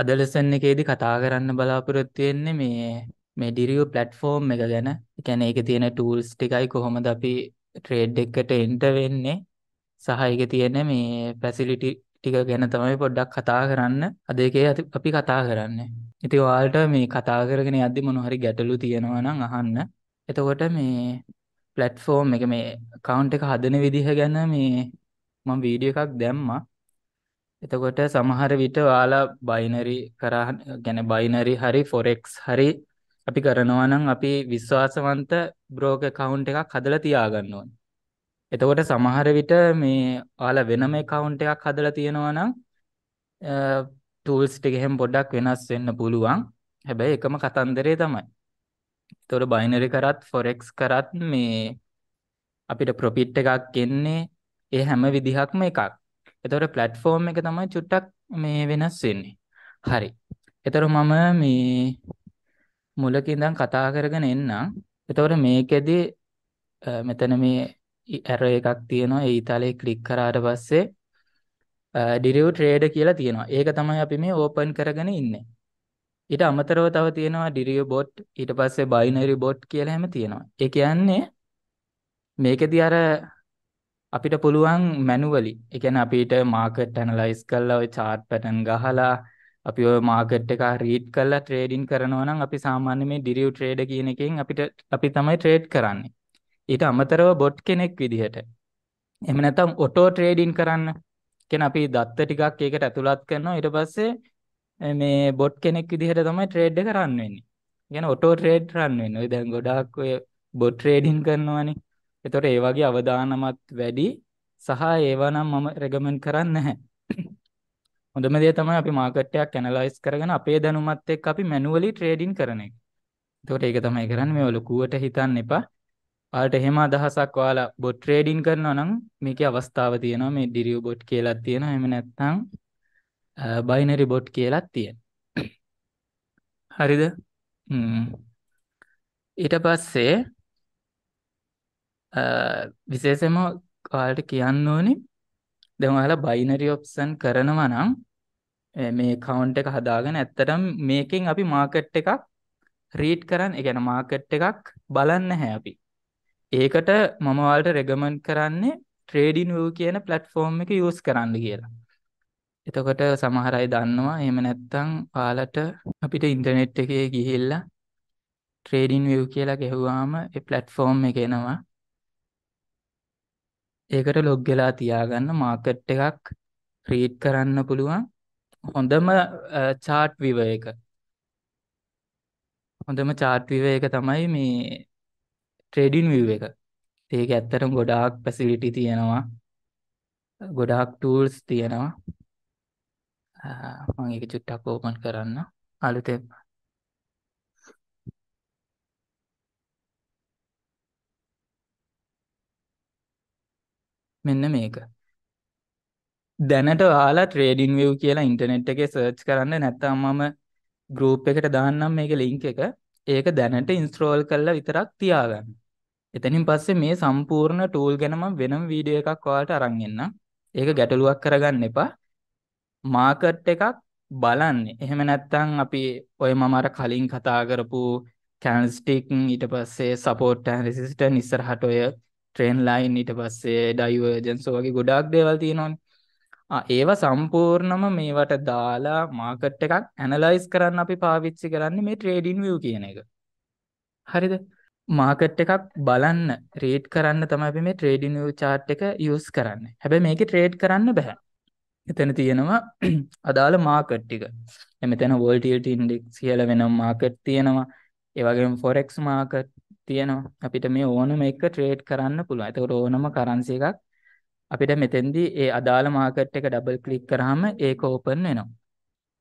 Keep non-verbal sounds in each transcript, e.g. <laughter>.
අදලසන්න එකේදි කතා කරන්න බලාපොරොත්තුවෙන්නේ මේ මෙඩිරියෝ පලට්ෆෝර්ම් එක ගැන එකැන එක තියෙන ටූල්ස් ටිකයි කොහොමද අපි ට්‍රේඩ් එකට එන්ට වෙන්නේ සහ එක තියෙන මේ පැසිලිටි ටික ගැන තමයි පොඩ්ඩක් කතා කරන්න අද එකේ අපි කතා කරන්න ඉති වාල්ට මේ කතා කරගෙන අදදි මොනොහරි ගැටලු තියෙනවනම් අහන්න එතකොට මේ පලට්ෆෝර්ම් එක මේ කවුන්් එක හදන විදිහ ගැන මේ මං වීඩිය එකක් දැම්මා එතකොට සමහර විට ඔයාලා බයිනරි කරා ගැන බයිනරි හරි ෆොරෙක්ස් හරි අපි කරනවා නම් අපි විශ්වාසවන්ත බ්‍රෝක කවුන්් එකක් හදලා තියාගන්න ඕන. එතකොට සමහර විට මේ ඔයාලා වෙනම කවුන්් එකක් හදලා තියෙනවා නම් ටූල්ස් ටිකෙහෙම පොඩ්ඩක් වෙනස් වෙන්න පුළුවන්. හැබැයි එකම කතන්දරේ තමයි. එතකොට බයිනරි කරත් ෆොරෙක්ස් කරත් මේ අපිට ප්‍රොෆිට් එකක් එන්නේ ඒ හැම විදිහක්ම එකක්. එතකොට ප්ලට්ෆෝම් එක තමයි චුට්ටක් මේ වෙනස් වෙන්නේ. හරි. එතකොට මම මේ මුලක ඉඳන් කතා කරගෙන එන්නම්. එතකොට මේකෙදි මෙතන මේ ඇර එකක් තියෙනවා ඒ ඉතාලේ ක්ලික් කරාට පස්සේ ඩිරිව් ට්‍රේඩ කියලා තියෙනවා ඒක තමයි අපි මේ ඕපන් කරගෙන ඉන්නේ ඊට අමතරව තව තියෙනවා ඩිරිය බොට් ඊට පස්සේ බයිනරි බොට් කියලා හැම තියෙනවා ඒ කියන්නේ මේකෙදි අර අපිට පුළුවන් මැනුවලි එකන අපිට මාකට් ඇනලයිස් කල්ලා ඔය චාර්ට් පැටන් ගහලා අපි ඔය මාකට් එක රීට් කල්ලා ට්‍රේඩින් කරනවා නම් අපි සාමාන්‍ය මේ ඩිරියව් ට්‍රේඩ කියන එකෙන් අපිට අපි තමයි ට්‍රේඩ් කරන්නේ ඊට අමතරව බොට් කෙනෙක් විදිහට එම නැතම් ඔටෝ ට්‍රේඩින් කරන්න කෙන අපි දත්ත ටිකක් ඒකට ඇතුළත් කරනවා ඊට පස්සේ මේ බොට් කෙනෙක් විදිහට තමයි ට්‍රේඩ් කරන්න වෙන්නේ ගැන ඔටෝ ට්‍රේඩ් රන්න වෙන්න ඔය දැන් ගොඩක් ඔය බොට් ට්‍රේඩින් කරනවානේ එතකොට ඒ වගේ අවදානමත් වැඩි සහ ඒවා නම් මම රෙකමන්ඩ් කරන්නේ නැහැ. <coughs> හොඳම දේ තමයි අපි මාකට් එකක් ඇනලයිස් කරගෙන අපේ දැනුමත් එක්ක අපි මැනුවලි ට්‍රේඩින් කරන එක. එතකොට ඒක තමයි කරන්නේ මේ ලොකුවට හිතන්න එපා. ඔයාලට එහෙම අදහසක් ඔයාලා බොට් ට්‍රේඩින් කරනවා නම් මේකේ අවස්ථාව තියෙනවා මේ ඩිරියු බොට් කියලා තියෙනවා. එහෙම නැත්නම් බයිනරි බොට් කියලා තියෙනවා. <coughs> හරිද? ඊට පස්සේ විශේෂම කාලට කියන්න ඕනි දෙමහලා බයිනරි ඔප්සන් කරනවා නම් මේ කවුන්් එක හදාගෙන ඇත්තටම් මේකින් අපි මාකට් එකක් රීට් කරන්න එකැන මාකට් එකක් බලන්න හැ අපි ඒකට මමවල්ට රෙගමන් කරන්නේ ට්‍රේඩින් වූ කියන පලට්ෆෝර්ම් එක යස් කරන්න කියලා එතකොට සමහරයි දන්නවා එම නැත්තං පාලට අපිට ඉන්ටනෙට් එකේ ගිහිල්ලා ට්‍රේඩින් වව් කියලා ගෙහුවාම පලට්ෆෝර්ම් එකෙනවා ඒකට ලොග් වෙලා තියාගන්න මාකට් එකක් ක්‍රීට් කරන්න පුළුවන් හොඳම චාට් විව එක හොඳම චාට් විව එක තමයි මේ ට්‍රේඩින් වව එක ඒක ඇත්තටම ගොඩාක් පැසිලිටි තියෙනවා ගොඩාක් ටූල්ස් තියෙනවා මං එක චුට්ටක් ඕපන් කරන්න අලුතෙම මෙන්න මේක දැනට යාලා ට්‍රේඩින් වව් කියලා ඉන්ටනෙට් එක සර්ච් කරන්න නැත්තම් මම ගරූප් එකට දාන්නම් මේක ලිංක එක ඒක දැනට ඉන්ස්ට්‍රෝල් කරලා විතරක් තියාගන්න එතනින් පස්සේ මේ සම්පූර්ණ ටූල් ගැනම වෙනම් වීඩිය එකක් වාට අරංගන්න ඒක ගැටලුවක් කරගන්න එපා මාකට් එකක් බලන්න එහෙම නැත්තං අපි ඔය මමර කලින් කතා කරපු කැන්ස්ටික් ඊට පස්සේ සපෝට් රිසිට නිස්සරහට ඔය ට්‍රේන් ලයින් ඊට පස්සේ ඩයිවර්ජන්සෝ වගේ ගොඩක් දේවල් තියෙනවාන ඒවා සම්පූර්ණම මේවට දාලා මාකට් එකක් ඇනලයිස් කරන්න අපි පාවිච්චි කරන්න මේ ට්‍රේඩින් විය් කියන එක හරිද මාකට් එකක් බලන්න රේට් කරන්න තමයි මේ ට්‍රේඩින් වූ චාට් එක යස් කරන්න හැබැ මේක ට්‍රේඩ් කරන්න බැහැ එතන තියෙනවා <clears throat> අදාළ මාකට් ටික එමෙතන වෝල්ටල්ට ඉන්ඩෙක් කියල වෙන මාකට් තියෙනවා ඒවගේ ෆොරෙක්ස් මාකට් තියෙනවා. අපිට මේ ඕනම එක ට්‍රේඩ් කරන්න පුළුවන්. එතකොට ඕනම කරන්සි එකක් අපිට මෙතෙන්දී ඒ අදාළ මාකට් එක ඩබල් ක්ලික් කරාම ඒක ඕපන් වෙනවා.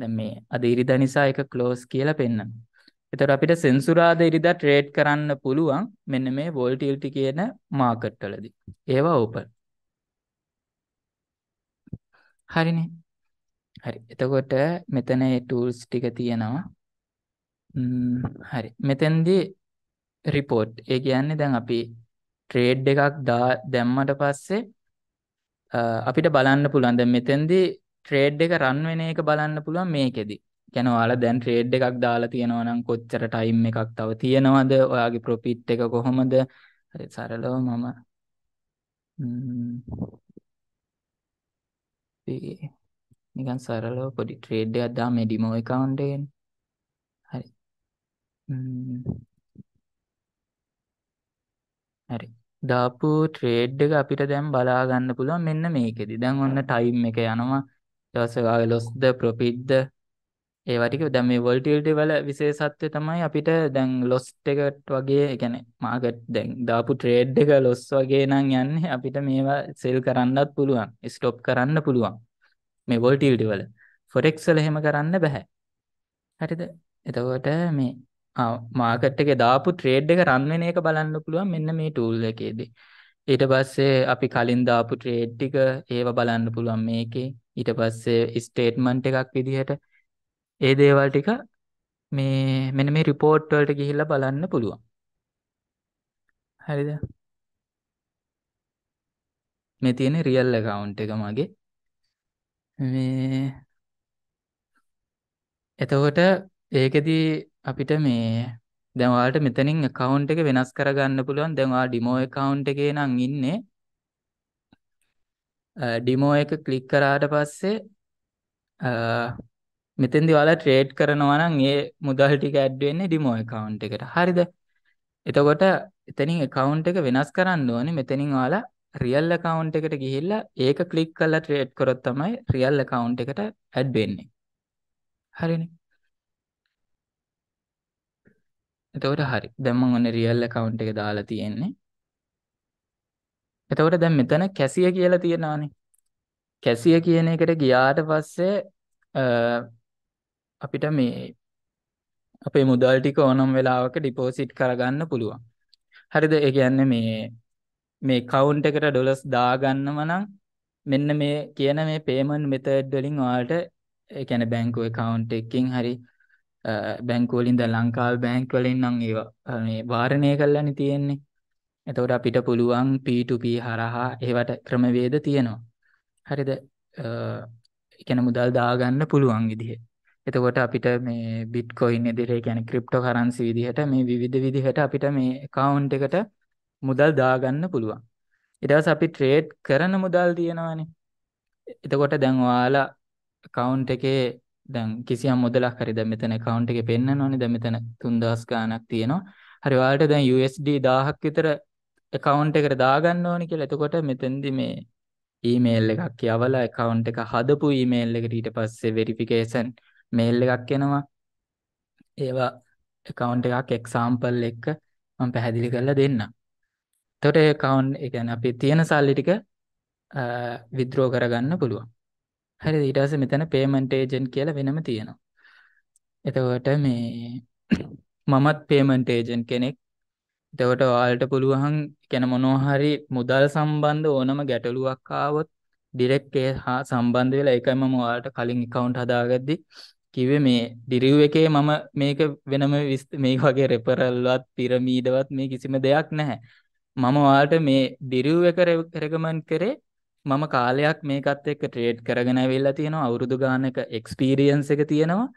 දැන් මේ අද ඉරිදා නිසා ඒක ක්ලෝස් කියලා පෙන්නන. එතකොට අපිට සෙන්සුරාදා ඉරිදා ට්‍රේඩ් කරන්න පුළුවන් මෙන්න මේ වොල්ටිලිටි කියන මාකට් වලදී. ඒවා ඕපන්. හරිනේ. හරි. එතකොට මෙතන ඒ ටූල්ස් ටික තියෙනවා. හරි. මෙතෙන්දී රිපෝට් ඒ කියන්නේ දැන් අපි ට්‍රේඩ් එකක් දා දැම්මට පස්සේ අපිට බලන්න පුළන්ද මෙතැන්දි ට්‍රේඩ් එක රන්වෙන එක බලන්න පුළුවන් මේකෙදි ගැනවාල දැන් ට්‍රේඩ් එකක් දාලා තියෙනවනම් කොච්චර ටයිම් එකක් තව තියෙනවද ඔයාගේ ප්‍රොපිට් එක කොහොමද සරලව මම නිකන් සරලව පොඩි ට්‍රේඩ් එකක් දා මේ ඩිමෝ එකවුන්ට් එකෙන් හරි හරි දාපු ට්‍රේඩ් එක අපිට දැම් බලාගන්න පුළුවන් මෙන්න මේකෙදි දැන් ඔන්න ටයිම් එක යනවා දවසකාව ලොස්ද ප්‍රොපිද්ද ඒවටික දැම වොල්ටල්ටි වල විශේෂත්වය තමයි අපිට දැන් ලොස්ට එකට වගේ එකැන මාගට් දැන් දාපු ට්‍රේඩ් එක ලොස් වගේ නම් යන්න අපිට මේවා සෙල් කරන්නත් පුළුවන් ස්ටොප් කරන්න පුළුවන් මේ වොල්ටල්ටි වල ෆොරෙක්සල හෙම කරන්න බැහැ හරිද එතකොට මේ මාකට් එක දාපු ට්‍රේඩ් එක රන්වෙන එක බලන්න පුළුවන් මෙන්න මේ ටූල් එකේදී ඊට පස්සේ අපි කලින් දාපු ට්‍රේඩ් ටික ඒව බලන්න පුළුවන් මේකේ ඊට පස්සේ ස්ටේට්මන්ට් එකක් විදිහට ඒ දේවල් ටික මේ මෙන්න මේ රිපෝට් වලට ගිහිල්ලා බලන්න පුළුවන් හරිද මේ තියෙන රියල් account එක මගේ මේ එතකොට ඒකෙදී අපිට මේ දැවාට මෙතනින් කවුන්් එක වෙනස් කරගන්න පුළුවන් දැවා ඩිමෝ කවුන්් එකේ නම් ඉන්නේ ඩිමෝ එක කලික් කරාට පස්සේ මෙතෙන්දි වාලා ට්‍රේඩ් කරනවා නම් ඒ මුදල් ටික ඇඩ් වෙන්නේ ඩිමෝ account එකට. හරිද? එතකොට එතනින් account එක වෙනස් කරන්න ඕනේ. මෙතනින් වාලා real account එකට ගිහිල්ලා ඒක ක්ලික් කරලා ට්‍රේඩ් කරොත් තමයි real account එකට ඇඩ් වෙන්නේ. හරිනේ. එතකොට හරි දැම්ම ඔන්න රියල්ල කවුන්් එක දාලා තියෙන්නේ එතකොට දැම් මෙතන කැසිය කියලා තියෙනවානේ කැසිය කියන එකට ගියාට පස්සේ අපිට මේ අපේ මුදල් ටික ඕනම් වෙලාවක ඩිපෝසිට් කරගන්න පුළුවන් හරිද ඒ කියන්නේ මේ මේ කවුන්් එකට ඩොලස් දාගන්නම නම් මෙන්න මේ කියන මේ පේමන් මෙතඩ් වලින් වාට එකැන බැංකුව කවුන්් එකකින් හරි බැංකුවලින්ද ලංකාව බැංක්වලින් නම් ඒවා මේ වාරණය කරලනි තියෙන්නේ එතකොට අපිට පුළුවන් P2P හරහා ඒවට ක්‍රමවේද තියෙනවා හරිද එකන මුදල් දාගන්න පුළුවන් විදිහ එතකොට අපිට මේ බිට්කොයින් ඉදිරේ ගැන ක්‍රිප්ටෝ කරන්සි විදිහට මේ විධ විදිහට අපිට මේ කවුන්් එකට මුදල් දාගන්න පුළුවන් ඉදවස අපි ට්‍රේඩ් කරන මුදල් තියෙනවානේ එතකොට දැන්වාලා කවුන්් එකේ දැන් කිසියම් මුදලක් හරි දැන් මෙතන account එකේ පෙන්නනවනේ දැන් මෙතන 3000 ගාණක් තියෙනවා. හරි ඔයාලට දැන් USD 1000ක් විතර account එකට දාගන්න ඕනේ කියලා. එතකොට මෙතෙන්දි මේ ඊමේල් එකක් යවලා account එක හදපු ඊමේල් එකට ඊට පස්සේ verification mail එකක් එනවා. ඒවා account එකක් example එක මම පැහැදිලි කරලා දෙන්නම්. එතකොට account ඒ කියන්නේ අපි තියෙන සල්ලි ටික විද්‍රෝ කරගන්න පුළුවන්. හරි ඊටස මෙතන පේමන්ට ඒජන් කියලා වෙනම තියෙනවා එතකොට මේ මමත් පේමන්ට ඒජන් කෙනෙක් එතකොට වාල්ට පුළුවහන් කැන මොනෝහරි මුදල් සම්බන්ධ ඕනම ගැටලුවක් ආවොත් ඩිරෙක්ේ හා සම්බන්ධ වෙලා එකම මවාට කලින් එකකවුන්් හදාගද්දි කිව මේ ඩිරිව් එකේ මම මේක වෙනම විස් මේ වගේ රෙපරල්වත් පිරමීඩවත් මේ කිසිම දෙයක් නැහැ මම වාට මේ ඩිරිව් එක රෙකමන් කරේ මම කාලයක් මේකත් එක්ක ට්‍රේඩ් කරගෙන වෙල්ලා තියෙනවා අවුරුදු ගානක එක්ස්පීරියන්ස එක තියෙනවා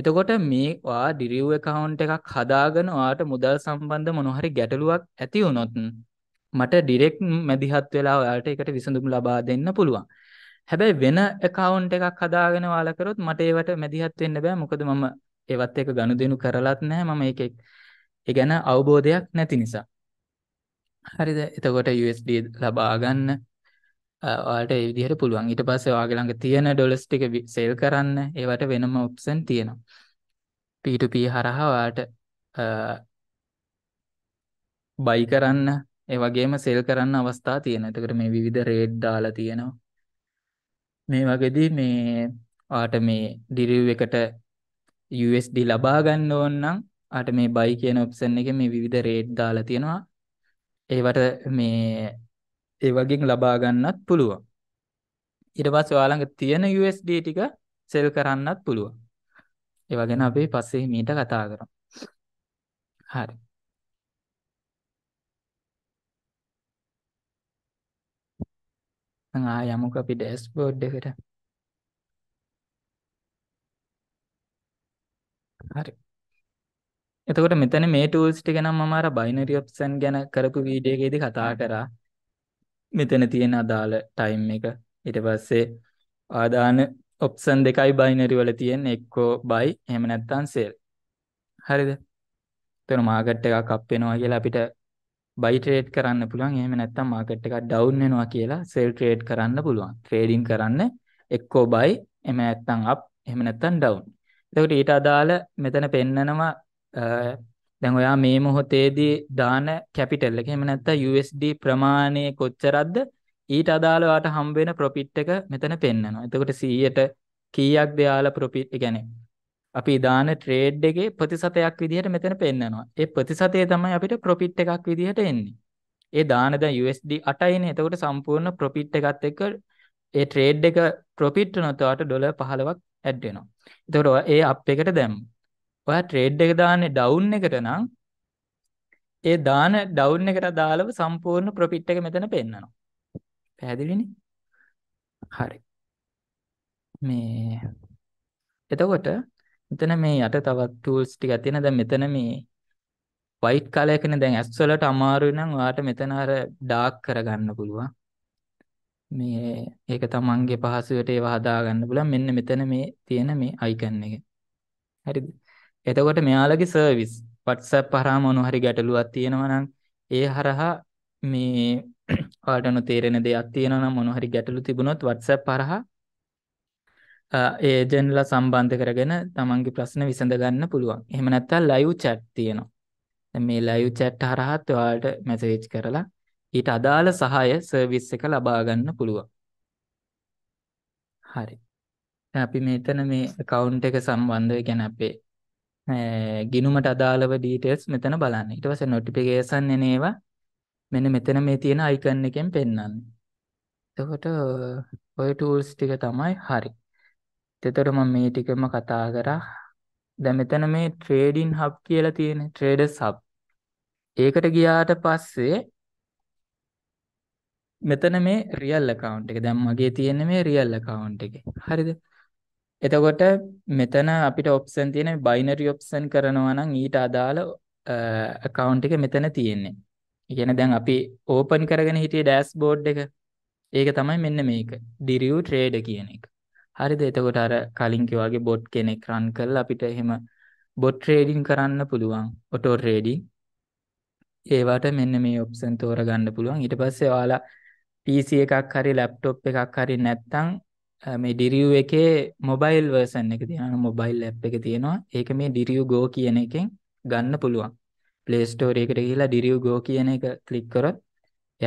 එතකොට මේවා ඩිරිව් එකකවුන්් එකක් හදාගෙන වාට මුදල් සම්බන්ධ මොනොහරි ගැටලුවක් ඇති වුණොත්න් මට ඩිරෙක් මැදිහත් වෙලා ඔයාට එකට විසඳුම් ලබා දෙන්න පුළුවන් හැබැයි වෙන එකකවුන්් එකක් හදාගෙන වාලකරොත් මට ඒවට මැදිහත් වෙන්න බෑ මොකද මම ඒවත් එක ගණු දෙනු කරලත් නෑ මම එකෙක් ගැන අවබෝධයක් නැති නිසා හරිද එතකොට USD ලබාගන්න ඔයාට ඒ විදිහට පුළුවන් ඊට පස්සේ ඔයාගේ ළඟ තියෙන ඩොලර්ස් ටික සෙල් කරන්න ඒවට වෙනම ඔප්ෂන් තියෙනවා P2P හරහා ඔයාට බයි කරන්න ඒ වගේම සෙල් කරන්න අවස්ථා තියෙන එතකට මේ විවිධ රේඩ් දාලා තියෙනවා මේ වගේදී මේ ආට මේ ඩිරිව් එකට USD ලබා ගන්න ඕන නම් ආට මේ බයි කියන ඔප්ෂන් එක මේ විවිධ රේට් දාලා තියෙනවා ඒවට මේ ඒ වගේන් ලබා ගන්නත් පුළුවන්. ඊට පස්සේ ඔයාලඟ තියෙන USD ටික සෙල් කරන්නත් පුළුවන්. ඒවා ගැන අපි පස්සේ මීට කතා කරමු. හරි. දැන් ආ යමුක අපි ඩෑෂ්බෝඩ් එකට. හරි. එතකොට මෙතන මේ ටූල්ස් ටික නම් මම අර බයිනරි ඔප්ෂන් ගැන කරපු වීඩියෝ එකේදී කතා කරා. මෙතන තියෙන අදාළ ටයිම් එක ඉට පස්සේ ආදාන ඔප්සන් දෙකයි බයිනරි වල තියෙන් එක්කෝ බයි හෙම නැත්තන් සේල් හරිද තොන මාගට් එකක් අප්පෙනවා කියලා අපිට බයිට්‍රේට් කරන්න පුළුවන් එහෙම නැත්තම් මාකට් එකක් ඩවුන් වෙනවා කියලා සෙල් ට්‍රේඩ් කරන්න පුළුවන් ට්‍රේඩින් කරන්න එක්කෝ බයි එම ඇත්තං අප් එහෙම නැත්තන් ඩවුන් එතකට ඊට අදාළ මෙතන පෙන්නනවා දැන් ඔයා මේ මොහොතේදී දාන කැපිටල් එක එහෙම නැත්නම් USD ප්‍රමාණය කොච්චරක්ද ඊට අදාළව ඔයාට හම්බ වෙන ප්‍රොෆිට් එක මෙතන පෙන්වනවා. එතකොට 100ට කීයක්ද යාලා ප්‍රොෆිට් يعني අපි දාන ට්‍රේඩ් එකේ ප්‍රතිශතයක් විදිහට මෙතන පෙන්වනවා. ඒ ප්‍රතිශතය තමයි අපිට ප්‍රොෆිට් එකක් විදිහට එන්නේ. ඒ දාන දැන් USD 8යිනේ. එතකොට සම්පූර්ණ ප්‍රොෆිට් එකත් එක්ක ඒ ට්‍රේඩ් එක ප්‍රොෆිට් වුණොත් ඔයාට ඩොලර් 15ක් ඇඩ් වෙනවා. එතකොට ඒ අප් එකට දැම්මා. ඔයා ට්‍රේඩ් එක දාන්නේ ඩවුන් එකට නම් ඒ දාන ඩවුන් එකට දාලව සම්පූර්ණ ප්‍රොෆිට් එක මෙතන පෙන්නනවා. පැහැදිලිනේ? හරි. මේ එතකොට මෙතන මේ යට තවත් tools ටිකක් තියෙනවා. දැන් මෙතන මේ white color එකනේ දැන් ඇස් වලට අමාරුයි නම් ඔයාට මෙතන අර dark කරගන්න පුළුවන්. මේ ඒක තමන්ගේ පහසුවට ඒව හදාගන්න පුළුවන් මෙන්න මෙතන මේ තියෙන මේ අයිකන් එක. හරිද? එතකොට මෙයාලගේ සර්විස් WhatsApp හරහා මොන හරි ගැටලුවක් තියෙනවා නම් ඒ හරහා මේ <clears throat> ඔයාලට නොතේරෙන දෙයක් තියෙනවා නම් මොන හරි ගැටලු තිබුණොත් WhatsApp හරහා ඒජන්ලා සම්බන්ධ කරගෙන තමන්ගේ ප්‍රශ්න විසඳ ගන්න පුළුවන්. එහෙම නැත්නම් ලයිව් chat තියෙනවා. දැන් මේ ලයිව් chat හරහාත් ඔයාලට මැසේජ් කරලා ඊට අදාළ සහාය සර්විස් එක ලබා ගන්න පුළුවන්. හරි. අපි මෙතන මේ account එක සම්බන්ධව කියන්නේ අපේ ගිනුමට අදාළව ඩීටේල්ස් මෙතන බලන්න. ඊට පස්සේ notification එන ඒවා මෙන්න මෙතන මේ තියෙන icon එකෙන් පෙන්වන්නේ. එතකොට ඔය tools ටික තමයි හරි. එතකොට මම මේ ටිකම කතා කරා. දැන් මෙතන මේ trading hub කියලා තියෙන traders hub. ඒකට ගියාට පස්සේ මෙතන මේ රියල් account එක. දැන් මගේ තියෙන මේ රියල් account එකේ. හරිද? එතකොට මෙතන අපිට ඔප්සන් තියෙන බයිනරි ඔප්සන් කරනවා නම් ඊට අදාළ කවුන්් එක මෙතන තියෙන්නේ ඉගෙන දැන් අපි ඕපන් කරගෙන හිටිය ඩෑස් බෝඩ් එක ඒක තමයි මෙන්න මේක ඩිරියූ ට්‍රේඩ කියන එක හරිද එතකොට අර කලින්කි වගේ බොඩ් කෙනෙක් රන් කල් අපිට එහෙම බොඩ් ට්‍රේඩින් කරන්න පුළුවන් ඔටෝ ට්‍රේඩින් ඒවට මෙන්න මේ ඔප්සන් තෝර ගන්න පුළුවන් ඊට පස්සේ ඔයාලා පිසි එකක් හරි ලැප්ටොප් එකක් හරි නැත්තං මේ ඩිරියව් එකේ මොබයිල් වර්සන් එක තියෙන මොබයිල් ඇ් එක තියෙනවා ඒක මේ ඩිරියව් ගෝ කියන එකෙන් ගන්න පුළුවන් පලේස්ටෝර එකට කියලා ඩිරියව් ගෝ කියන එක කලික් කරොත්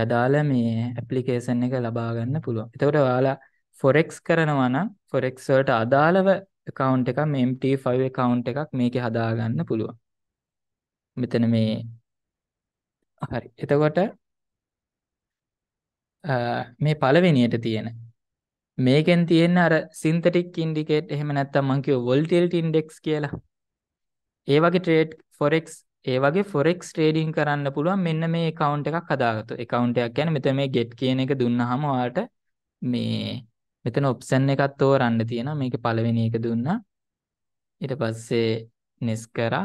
යදාල මේ ඇපලිකේසන් එක ලබාගන්න පුළුවන් එතකට වාලා ෆොරෙක්ස් කරනවන ෆොරෙක්සර්ට අදාළව කවන්් එක මෙම්ට5 කවන්් එකක් මේක හදාගන්න පුළුවන් මෙතන මේ හරි එතකොට මේ පලවෙනියට තියෙන මේකෙන් තියෙන අර සින්තටික් ඉන්ඩිකේට් එහෙම නැත්තම් මං කියව වොල්ටිලිටි ඉන්ඩෙක්ස් කියලා. ඒ වගේ ට්‍රේඩ් ෆොරෙක්ස් ඒ වගේ ෆොරෙක්ස් ට්‍රේඩින් කරන්න පුළුවන් මෙන්න මේ account එකක් හදාගත්තු. account එකක් කියන්නේ මෙතන මේ get කියන එක දුන්නාම ඔයාලට මේ මෙතන ඔප්ෂන් එකක් තෝරන්න තියෙනවා. මේකේ පළවෙනි එක දුන්නා. ඊට පස්සේ නෙස් කරා.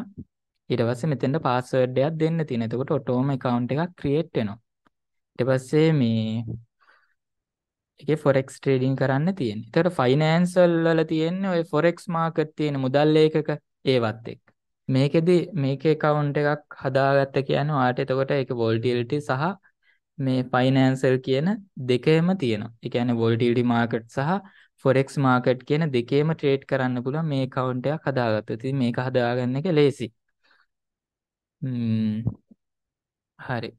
ඊට පස්සේ මෙතෙන්ට පාස්වර්ඩ් එකක් දෙන්න තියෙනවා. එතකොට ඔටෝම account එකක් create වෙනවා. ඊට පස්සේ මේ එකේ ෆොරෙක්ස් ට්‍රේඩින් කරන්න තියෙන. එතකොට ෆයිනෑන්සල් වල තියෙන්නේ ඔය ෆොරෙක්ස් මාකට් තියෙන මුදල් ඒකක ඒවත් එක්ක. මේකෙදි මේකේ account එකක් හදාගත්ත කියන්නේ ඔයාට එතකොට ඒක volatility සහ මේ ෆයිනෑන්සල් කියන දෙකේම තියෙනවා. ඒ කියන්නේ volatility market සහ forex market කියන දෙකේම trade කරන්න පුළුවන් මේ account එකක් හදාගත්තොත්. ඉතින් මේක හදාගන්න එක ලේසි. හරි.